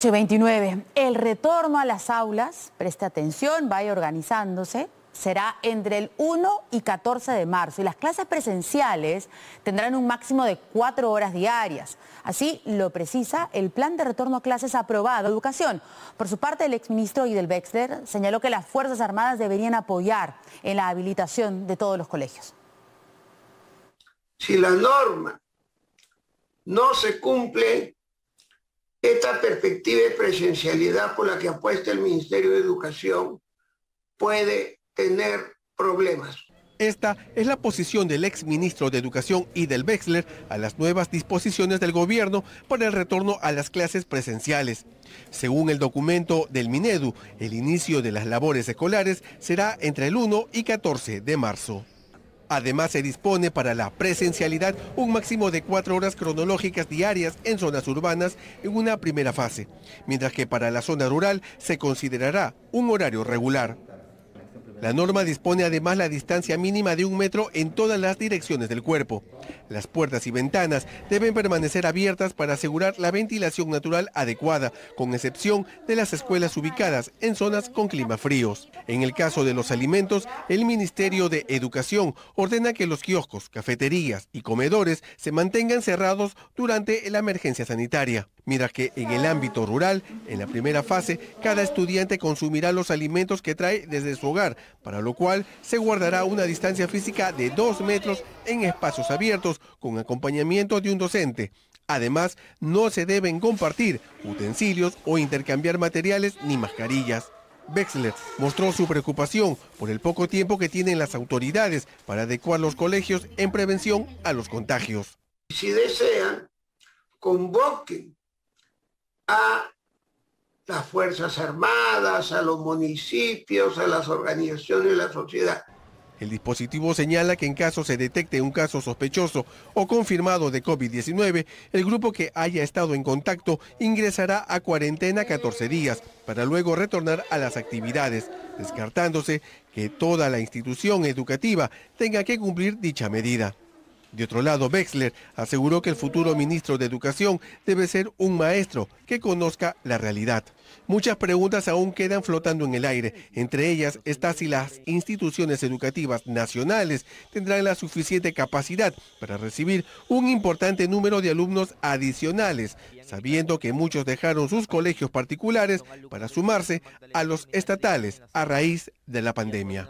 29. El retorno a las aulas, preste atención, vaya organizándose, será entre el 1 y 14 de marzo y las clases presenciales tendrán un máximo de cuatro horas diarias. Así lo precisa el plan de retorno a clases aprobado. Educación. Por su parte, el exministro Bexler señaló que las Fuerzas Armadas deberían apoyar en la habilitación de todos los colegios. Si la norma no se cumple, esta perspectiva de presencialidad por la que apuesta el Ministerio de Educación puede tener problemas. Esta es la posición del ex ministro de Educación y del Wexler a las nuevas disposiciones del gobierno para el retorno a las clases presenciales. Según el documento del Minedu, el inicio de las labores escolares será entre el 1 y 14 de marzo. Además, se dispone para la presencialidad un máximo de cuatro horas cronológicas diarias en zonas urbanas en una primera fase, mientras que para la zona rural se considerará un horario regular. La norma dispone además la distancia mínima de un metro en todas las direcciones del cuerpo. Las puertas y ventanas deben permanecer abiertas para asegurar la ventilación natural adecuada, con excepción de las escuelas ubicadas en zonas con clima fríos. En el caso de los alimentos, el Ministerio de Educación ordena que los kioscos, cafeterías y comedores se mantengan cerrados durante la emergencia sanitaria mientras que en el ámbito rural, en la primera fase, cada estudiante consumirá los alimentos que trae desde su hogar, para lo cual se guardará una distancia física de dos metros en espacios abiertos con acompañamiento de un docente. Además, no se deben compartir utensilios o intercambiar materiales ni mascarillas. Bexler mostró su preocupación por el poco tiempo que tienen las autoridades para adecuar los colegios en prevención a los contagios. Si desean, convoquen a las Fuerzas Armadas, a los municipios, a las organizaciones de la sociedad. El dispositivo señala que en caso se detecte un caso sospechoso o confirmado de COVID-19, el grupo que haya estado en contacto ingresará a cuarentena 14 días para luego retornar a las actividades, descartándose que toda la institución educativa tenga que cumplir dicha medida. De otro lado, Wexler aseguró que el futuro ministro de Educación debe ser un maestro que conozca la realidad. Muchas preguntas aún quedan flotando en el aire, entre ellas está si las instituciones educativas nacionales tendrán la suficiente capacidad para recibir un importante número de alumnos adicionales, sabiendo que muchos dejaron sus colegios particulares para sumarse a los estatales a raíz de la pandemia.